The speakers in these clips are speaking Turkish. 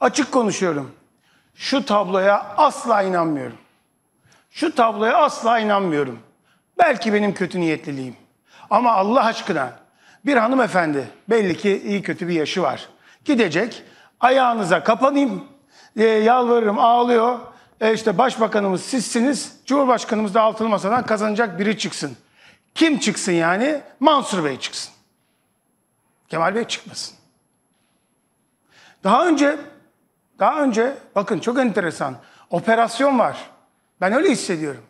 Açık konuşuyorum. Şu tabloya asla inanmıyorum. Şu tabloya asla inanmıyorum. Belki benim kötü niyetliliğim. Ama Allah aşkına bir hanımefendi belli ki iyi kötü bir yaşı var. Gidecek ayağınıza kapanayım e, yalvarırım ağlıyor. E işte başbakanımız sizsiniz Cumhurbaşkanımız da altılı masadan kazanacak biri çıksın. Kim çıksın yani? Mansur Bey çıksın. Kemal Bey çıkmasın. Daha önce daha önce bakın çok enteresan operasyon var. Ben öyle hissediyorum.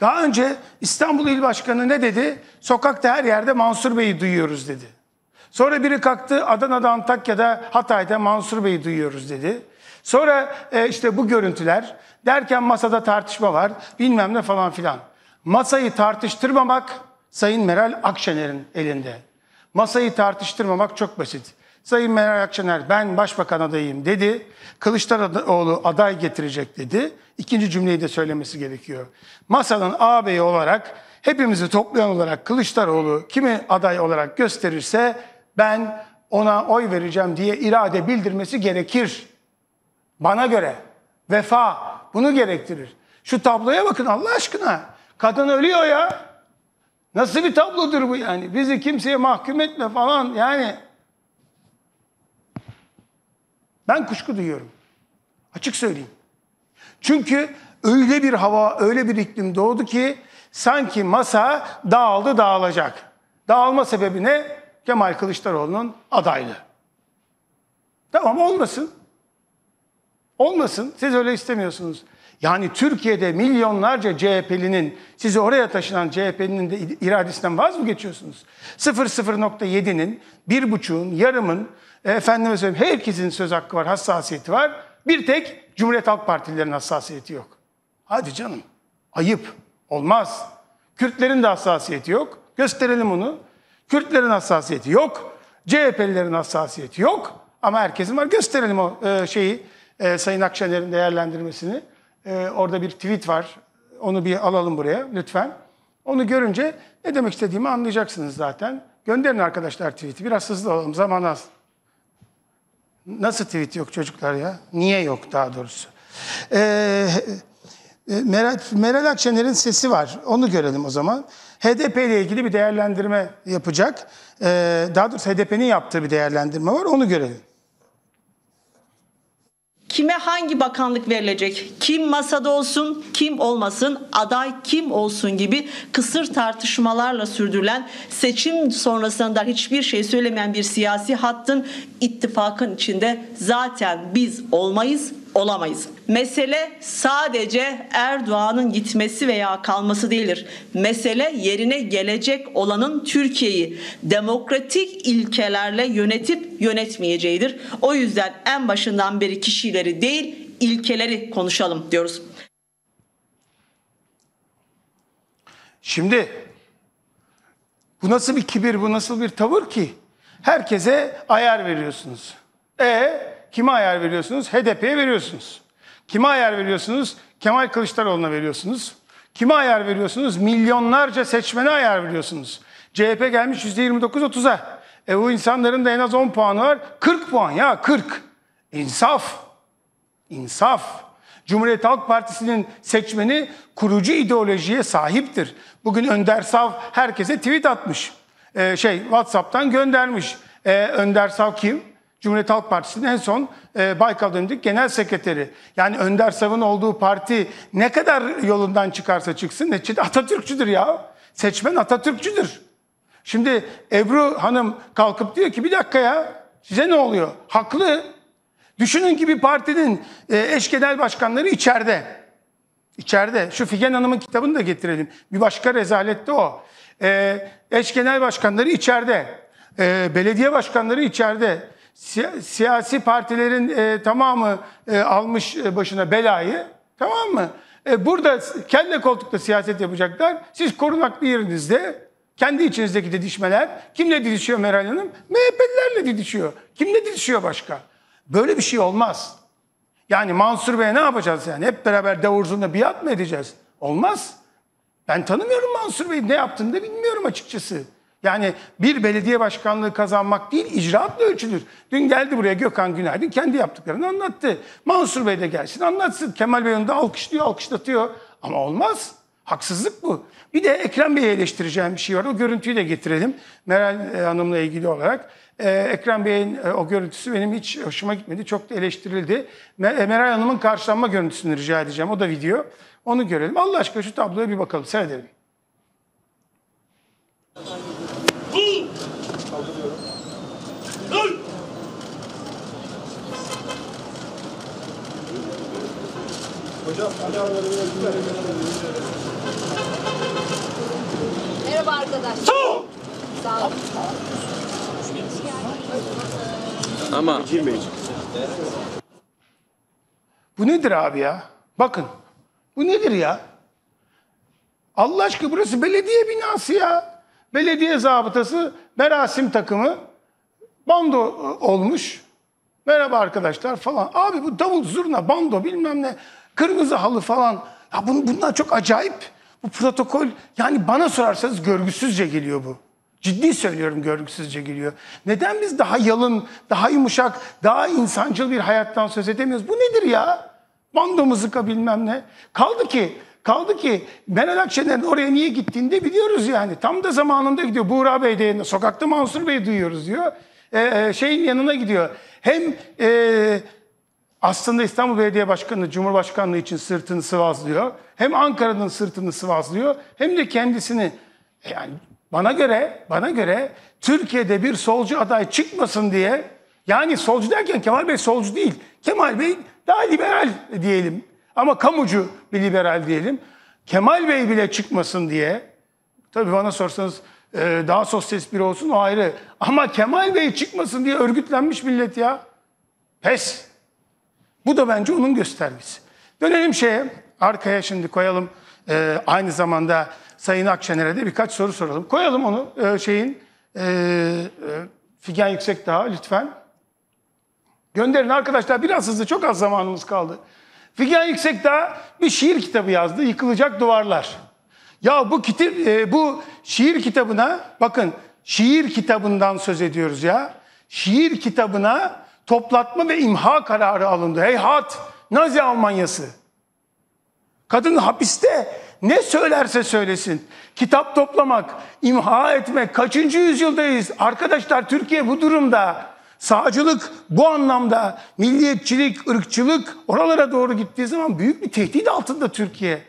Daha önce İstanbul İl Başkanı ne dedi? Sokakta her yerde Mansur Bey'i duyuyoruz dedi. Sonra biri kalktı Adana'da, Antakya'da, Hatay'da Mansur Bey'i duyuyoruz dedi. Sonra e, işte bu görüntüler derken masada tartışma var bilmem ne falan filan. Masayı tartıştırmamak Sayın Meral Akşener'in elinde. Masayı tartıştırmamak çok basit. Sayın Meral Akşener ben başbakan adayım dedi. Kılıçdaroğlu aday getirecek dedi. İkinci cümleyi de söylemesi gerekiyor. Masanın ağabeyi olarak hepimizi toplayan olarak Kılıçdaroğlu kimi aday olarak gösterirse ben ona oy vereceğim diye irade bildirmesi gerekir. Bana göre vefa bunu gerektirir. Şu tabloya bakın Allah aşkına. Kadın ölüyor ya. Nasıl bir tablodur bu yani? Bizi kimseye mahkum etme falan yani. Ben kuşku duyuyorum. Açık söyleyeyim. Çünkü öyle bir hava, öyle bir iklim doğdu ki sanki masa dağıldı dağılacak. Dağılma sebebi ne? Kemal Kılıçdaroğlu'nun adaylığı. Tamam olmasın. Olmasın. Siz öyle istemiyorsunuz. Yani Türkiye'de milyonlarca CHP'linin, sizi oraya taşınan CHP'linin de iradesinden vaz mı geçiyorsunuz? 0.07'nin, 1.5'un, yarımın e, efendime söyleyeyim herkesin söz hakkı var, hassasiyeti var. Bir tek Cumhuriyet Halk Partililerin hassasiyeti yok. Hadi canım. Ayıp. Olmaz. Kürtlerin de hassasiyeti yok. Gösterelim onu. Kürtlerin hassasiyeti yok. CHP'lilerin hassasiyeti yok. Ama herkesin var. Gösterelim o e, şeyi. E, Sayın Akşener'in değerlendirmesini. Orada bir tweet var. Onu bir alalım buraya lütfen. Onu görünce ne demek istediğimi anlayacaksınız zaten. Gönderin arkadaşlar tweet'i. Biraz hızlı olalım. Zaman az. Nasıl tweet yok çocuklar ya? Niye yok daha doğrusu? Ee, e, Meral, Meral Akşener'in sesi var. Onu görelim o zaman. HDP ile ilgili bir değerlendirme yapacak. Ee, daha doğrusu HDP'nin yaptığı bir değerlendirme var. Onu görelim kime hangi bakanlık verilecek, kim masada olsun, kim olmasın, aday kim olsun gibi kısır tartışmalarla sürdürülen seçim sonrasında hiçbir şey söylemeyen bir siyasi hattın ittifakın içinde zaten biz olmayız olamayız. Mesele sadece Erdoğan'ın gitmesi veya kalması değildir. Mesele yerine gelecek olanın Türkiye'yi demokratik ilkelerle yönetip yönetmeyeceğidir. O yüzden en başından beri kişileri değil ilkeleri konuşalım diyoruz. Şimdi bu nasıl bir kibir, bu nasıl bir tavır ki? Herkese ayar veriyorsunuz. E kime ayar veriyorsunuz? HDP'ye veriyorsunuz. Kime ayar veriyorsunuz? Kemal Kılıçdaroğlu'na veriyorsunuz. Kime ayar veriyorsunuz? Milyonlarca seçmene ayar veriyorsunuz. CHP gelmiş 129 30a E bu insanların da en az 10 puanı var. 40 puan ya 40. İnsaf. İnsaf. Cumhuriyet Halk Partisi'nin seçmeni kurucu ideolojiye sahiptir. Bugün Önder Sav herkese tweet atmış. Ee, şey WhatsApp'tan göndermiş. Ee, Önder Sav kim? Cumhuriyet Halk Partisi'nin en son e, Baykal dönemindeki genel sekreteri. Yani Önder Sav'ın olduğu parti ne kadar yolundan çıkarsa çıksın neticede Atatürkçüdür ya. Seçmen Atatürkçüdür. Şimdi Ebru Hanım kalkıp diyor ki bir dakika ya size ne oluyor? Haklı. Düşünün ki bir partinin e, eş genel başkanları içeride. İçeride. Şu Figen Hanım'ın kitabını da getirelim. Bir başka rezalette o. E, eş genel başkanları içeride. E, belediye başkanları içeride siyasi partilerin e, tamamı e, almış e, başına belayı. Tamam mı? E, burada kendi koltukta siyaset yapacaklar. Siz korunaklı yerinizde kendi içinizdeki didişmeler kimle didişiyor Meral Hanım? MHP'lilerle didişiyor. Kimle didişiyor başka? Böyle bir şey olmaz. Yani Mansur Bey'e ne yapacağız yani? Hep beraber davurzunda biat mı edeceğiz? Olmaz. Ben tanımıyorum Mansur Bey'i. Ne yaptığını da bilmiyorum açıkçası. Yani bir belediye başkanlığı kazanmak değil, icraatla ölçülür. Dün geldi buraya Gökhan Günaydın, kendi yaptıklarını anlattı. Mansur Bey de gelsin anlatsın. Kemal Bey onu da alkışlıyor, alkışlatıyor. Ama olmaz. Haksızlık bu. Bir de Ekrem Bey'e eleştireceğim bir şey var. O görüntüyü de getirelim. Meral e, Hanım'la ilgili olarak. E, Ekrem Bey'in e, o görüntüsü benim hiç hoşuma gitmedi. Çok da eleştirildi. Meral Hanım'ın karşılanma görüntüsünü rica edeceğim. O da video. Onu görelim. Allah aşkına şu tabloya bir bakalım. Seyredelim. Merhaba arkadaşlar. Sağ Ama bu nedir abi ya? Bakın. Bu nedir ya? Allah aşkına burası belediye binası ya. Belediye zabıtası merasim takımı bando e, olmuş. Merhaba arkadaşlar falan. Abi bu davul zurna bando bilmem ne. Kırmızı halı falan. Ya bun, bunlar çok acayip. Bu protokol yani bana sorarsanız görgüsüzce geliyor bu. Ciddi söylüyorum görgüsüzce geliyor. Neden biz daha yalın, daha yumuşak, daha insancıl bir hayattan söz edemiyoruz? Bu nedir ya? Bando mızıka bilmem ne. Kaldı ki Kaldı ki Meral Akşener'in oraya niye gittiğini de biliyoruz yani. Tam da zamanında gidiyor. Buğra Bey de sokakta Mansur Bey duyuyoruz diyor. Ee, e, şeyin yanına gidiyor. Hem e, aslında İstanbul Belediye Başkanı Cumhurbaşkanlığı için sırtını sıvazlıyor. Hem Ankara'nın sırtını sıvazlıyor hem de kendisini e, yani bana göre bana göre Türkiye'de bir solcu aday çıkmasın diye yani solcu derken Kemal Bey solcu değil. Kemal Bey daha liberal diyelim ama kamucu bir liberal diyelim. Kemal Bey bile çıkmasın diye tabii bana sorsanız e, daha sosyalist biri olsun o ayrı. Ama Kemal Bey çıkmasın diye örgütlenmiş millet ya. Pes. Bu da bence onun göstergesi. Dönelim şeye, arkaya şimdi koyalım. Ee, aynı zamanda Sayın Akşener'e de birkaç soru soralım. Koyalım onu e, şeyin, e, e, Figen Yüksekdağ lütfen. Gönderin arkadaşlar biraz hızlı, çok az zamanımız kaldı. Figen yüksek daha bir şiir kitabı yazdı, Yıkılacak Duvarlar. Ya bu kitip e, bu şiir kitabına, bakın şiir kitabından söz ediyoruz ya. Şiir kitabına toplatma ve imha kararı alındı. Heyhat! Nazi Almanyası. Kadın hapiste ne söylerse söylesin. Kitap toplamak, imha etmek kaçıncı yüzyıldayız? Arkadaşlar Türkiye bu durumda. Sağcılık bu anlamda milliyetçilik, ırkçılık oralara doğru gittiği zaman büyük bir tehdit altında Türkiye.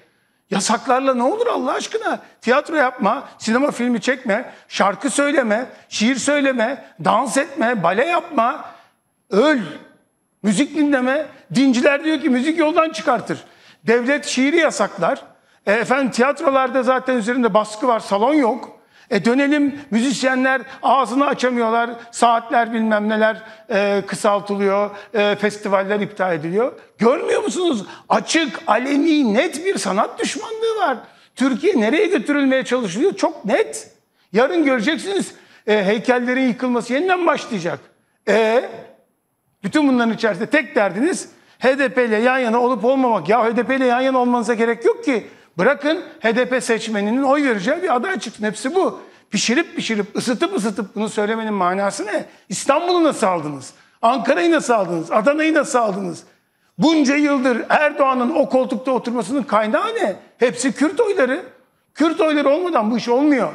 Yasaklarla ne olur Allah aşkına? Tiyatro yapma, sinema filmi çekme, şarkı söyleme, şiir söyleme, dans etme, bale yapma. Öl. Müzik dinleme. Dinciler diyor ki müzik yoldan çıkartır. Devlet şiiri yasaklar. E, efendim tiyatrolarda zaten üzerinde baskı var, salon yok. E dönelim müzisyenler ağzını açamıyorlar, saatler bilmem neler e, kısaltılıyor, e, festivaller iptal ediliyor. Görmüyor musunuz? Açık, aleni, net bir sanat düşmanlığı var. Türkiye nereye götürülmeye çalışılıyor? Çok net. Yarın göreceksiniz e, heykellerin yıkılması yeniden başlayacak. E bütün bunların içerisinde tek derdiniz HDP ile yan yana olup olmamak. Ya HDP ile yan yana olmanıza gerek yok ki. Bırakın HDP seçmeninin oy vereceği bir aday çıksın. Hepsi bu. Pişirip pişirip, ısıtıp ısıtıp bunu söylemenin manası ne? İstanbul'u nasıl aldınız? Ankara'yı nasıl aldınız? Adana'yı nasıl aldınız? Bunca yıldır Erdoğan'ın o koltukta oturmasının kaynağı ne? Hepsi Kürt oyları. Kürt oyları olmadan bu iş olmuyor.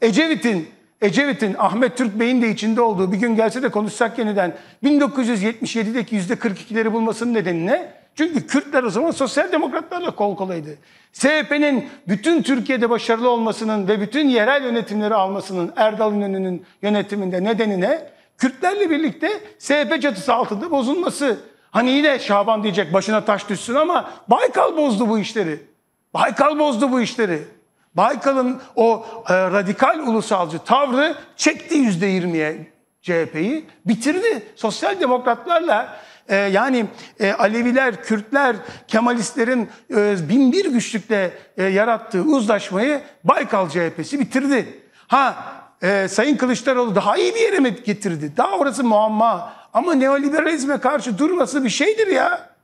Ecevit'in Ecevit'in, Ahmet Türk Bey'in de içinde olduğu bir gün gelse de konuşsak yeniden 1977'deki %42'leri bulmasının nedeni ne? Çünkü Kürtler o zaman sosyal demokratlarla kol kolaydı. CHP'nin bütün Türkiye'de başarılı olmasının ve bütün yerel yönetimleri almasının Erdal İnönü'nün yönetiminde nedeni ne? Kürtlerle birlikte CHP çatısı altında bozulması. Hani yine Şaban diyecek başına taş düşsün ama Baykal bozdu bu işleri. Baykal bozdu bu işleri. Baykal'ın o e, radikal ulusalcı tavrı çekti yüzde %20'ye CHP'yi. Bitirdi. Sosyal demokratlarla e, yani e, Aleviler, Kürtler, Kemalistlerin e, binbir güçlükle e, yarattığı uzlaşmayı Baykal CHP'si bitirdi. Ha e, Sayın Kılıçdaroğlu daha iyi bir yere mi getirdi? Daha orası muamma. Ama neoliberalizme karşı durması bir şeydir ya.